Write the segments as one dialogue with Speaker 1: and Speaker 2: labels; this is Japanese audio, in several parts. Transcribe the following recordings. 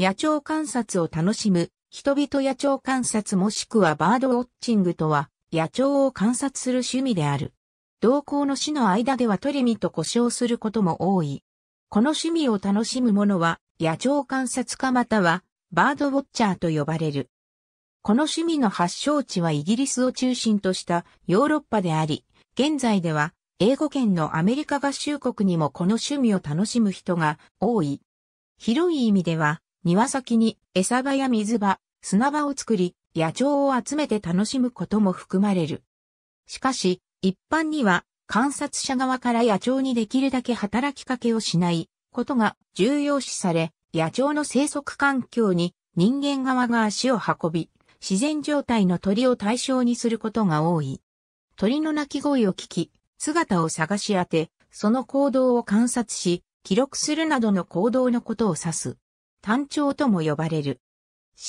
Speaker 1: 野鳥観察を楽しむ、人々野鳥観察もしくはバードウォッチングとは、野鳥を観察する趣味である。同行の死の間ではトリミと故障することも多い。この趣味を楽しむ者は、野鳥観察家または、バードウォッチャーと呼ばれる。この趣味の発祥地はイギリスを中心としたヨーロッパであり、現在では英語圏のアメリカ合衆国にもこの趣味を楽しむ人が多い。広い意味では庭先に餌場や水場、砂場を作り、野鳥を集めて楽しむことも含まれる。しかし、一般には観察者側から野鳥にできるだけ働きかけをしないことが重要視され、野鳥の生息環境に人間側が足を運び、自然状態の鳥を対象にすることが多い。鳥の鳴き声を聞き、姿を探し当て、その行動を観察し、記録するなどの行動のことを指す。単調とも呼ばれる。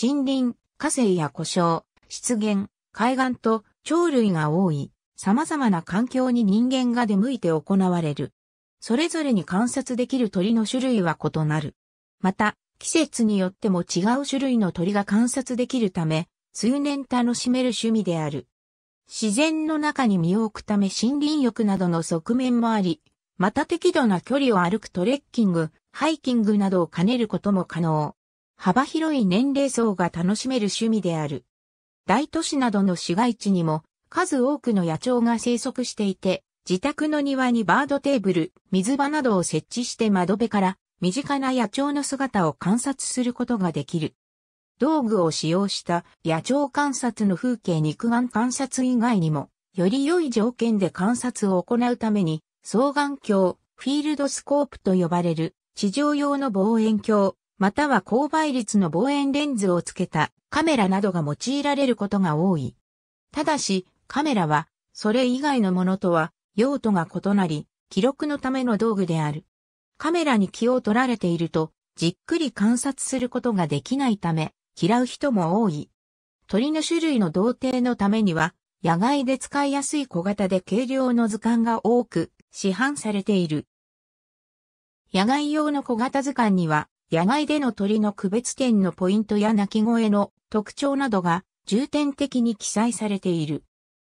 Speaker 1: 森林、河川や故障、湿原、海岸と鳥類が多い、様々な環境に人間が出向いて行われる。それぞれに観察できる鳥の種類は異なる。また、季節によっても違う種類の鳥が観察できるため、数年楽しめる趣味である。自然の中に身を置くため森林浴などの側面もあり、また適度な距離を歩くトレッキング、ハイキングなどを兼ねることも可能。幅広い年齢層が楽しめる趣味である。大都市などの市街地にも数多くの野鳥が生息していて、自宅の庭にバードテーブル、水場などを設置して窓辺から身近な野鳥の姿を観察することができる。道具を使用した野鳥観察の風景肉眼観察以外にも、より良い条件で観察を行うために双眼鏡、フィールドスコープと呼ばれる地上用の望遠鏡、または高倍率の望遠レンズをつけたカメラなどが用いられることが多い。ただし、カメラは、それ以外のものとは用途が異なり、記録のための道具である。カメラに気を取られていると、じっくり観察することができないため、嫌う人も多い。鳥の種類の同定のためには、野外で使いやすい小型で軽量の図鑑が多く、市販されている。野外用の小型図鑑には、野外での鳥の区別点のポイントや鳴き声の特徴などが重点的に記載されている。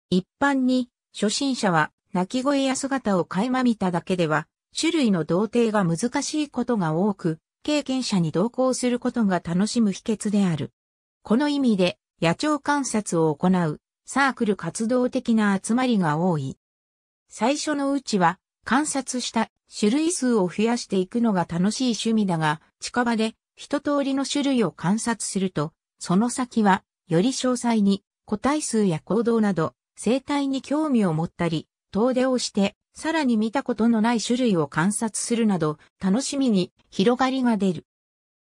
Speaker 1: 一般に、初心者は鳴き声や姿を垣間見ただけでは、種類の同定が難しいことが多く、経験者に同行することが楽しむ秘訣である。この意味で、野鳥観察を行う、サークル活動的な集まりが多い。最初のうちは観察した種類数を増やしていくのが楽しい趣味だが、近場で一通りの種類を観察すると、その先はより詳細に個体数や行動など生態に興味を持ったり、遠出をしてさらに見たことのない種類を観察するなど楽しみに広がりが出る。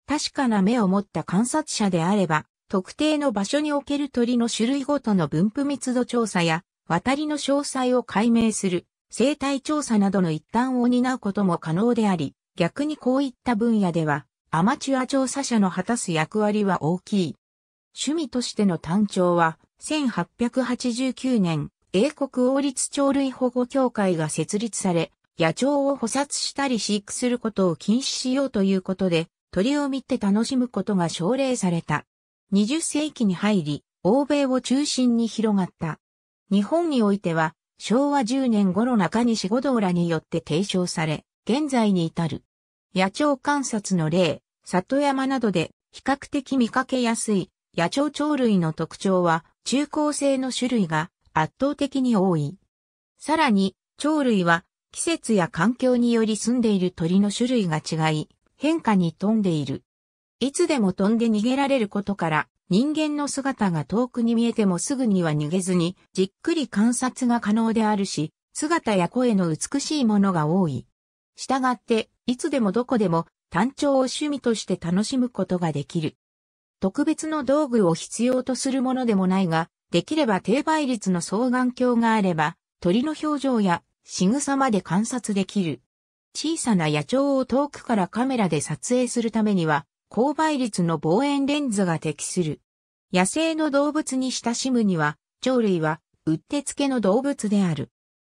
Speaker 1: 確かな目を持った観察者であれば、特定の場所における鳥の種類ごとの分布密度調査や渡りの詳細を解明する、生態調査などの一端を担うことも可能であり、逆にこういった分野では、アマチュア調査者の果たす役割は大きい。趣味としての単調は、1889年、英国王立鳥類保護協会が設立され、野鳥を捕殺したり飼育することを禁止しようということで、鳥を見て楽しむことが奨励された。20世紀に入り、欧米を中心に広がった。日本においては、昭和10年頃中西五道らによって提唱され、現在に至る。野鳥観察の例、里山などで比較的見かけやすい野鳥鳥類の特徴は中高生の種類が圧倒的に多い。さらに、鳥類は季節や環境により住んでいる鳥の種類が違い、変化に富んでいる。いつでも飛んで逃げられることから、人間の姿が遠くに見えてもすぐには逃げずに、じっくり観察が可能であるし、姿や声の美しいものが多い。したがって、いつでもどこでも、単調を趣味として楽しむことができる。特別の道具を必要とするものでもないが、できれば低倍率の双眼鏡があれば、鳥の表情や仕草まで観察できる。小さな野鳥を遠くからカメラで撮影するためには、高倍率の望遠レンズが適する。野生の動物に親しむには、鳥類は、うってつけの動物である。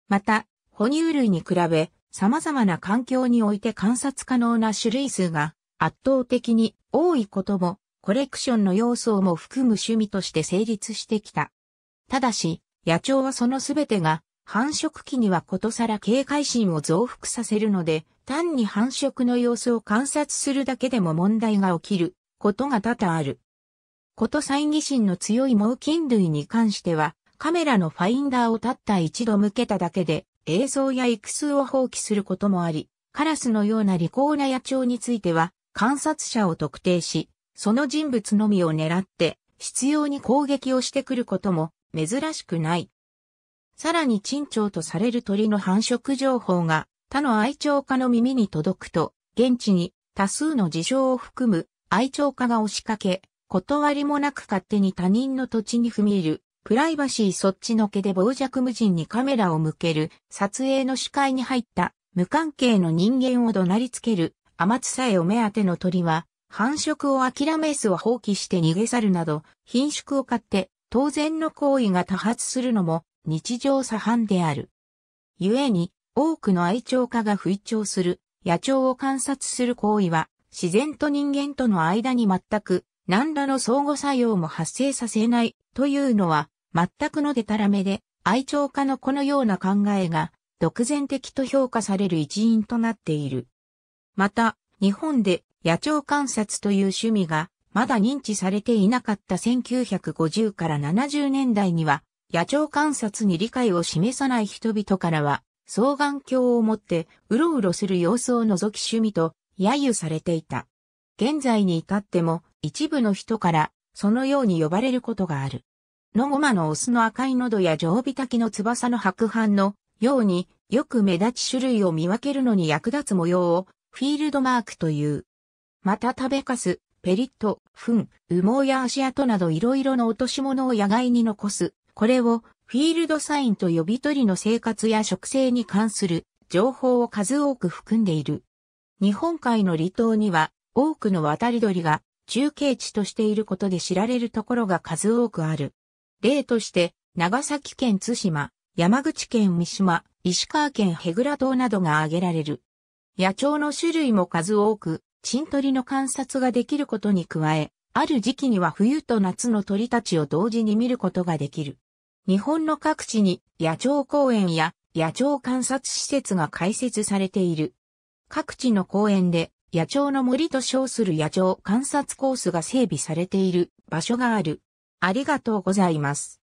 Speaker 1: また、哺乳類に比べ、様々な環境において観察可能な種類数が圧倒的に多いことも、コレクションの要素も含む趣味として成立してきた。ただし、野鳥はそのすべてが繁殖期にはことさら警戒心を増幅させるので、単に繁殖の様子を観察するだけでも問題が起きることが多々ある。こと猜疑心の強い猛禽類に関しては、カメラのファインダーをたった一度向けただけで、映像や育数を放棄することもあり、カラスのような利口な野鳥については、観察者を特定し、その人物のみを狙って、必要に攻撃をしてくることも珍しくない。さらに珍鳥とされる鳥の繁殖情報が他の愛鳥家の耳に届くと、現地に多数の事象を含む愛鳥家が押しかけ、断りもなく勝手に他人の土地に踏み入る、プライバシーそっちのけで傍若無人にカメラを向ける、撮影の視界に入った無関係の人間を怒鳴りつける、天津さえお目当ての鳥は、繁殖を諦め巣を放棄して逃げ去るなど、品種を買って、当然の行為が多発するのも、日常茶飯である。故に、多くの愛鳥家が吹聴する、野鳥を観察する行為は、自然と人間との間に全く、何らの相互作用も発生させない、というのは、全くのでたらめで、愛鳥家のこのような考えが、独善的と評価される一因となっている。また、日本で野鳥観察という趣味が、まだ認知されていなかった1950から70年代には、野鳥観察に理解を示さない人々からは、双眼鏡を持ってうろうろする様子を覗き趣味と揶揄されていた。現在に至っても一部の人からそのように呼ばれることがある。野駒のオスの赤い喉や常備滝の翼の白斑のようによく目立ち種類を見分けるのに役立つ模様をフィールドマークという。また食べかす、ペリット、糞、羽毛や足跡などいろいろの落とし物を野外に残すこれをフィールドサインと呼び取りの生活や植生に関する情報を数多く含んでいる。日本海の離島には多くの渡り鳥が中継地としていることで知られるところが数多くある。例として、長崎県津島、山口県三島、石川県ヘグラ島などが挙げられる。野鳥の種類も数多く、珍鳥の観察ができることに加え、ある時期には冬と夏の鳥たちを同時に見ることができる。日本の各地に野鳥公園や野鳥観察施設が開設されている。各地の公園で野鳥の森と称する野鳥観察コースが整備されている場所がある。ありがとうございます。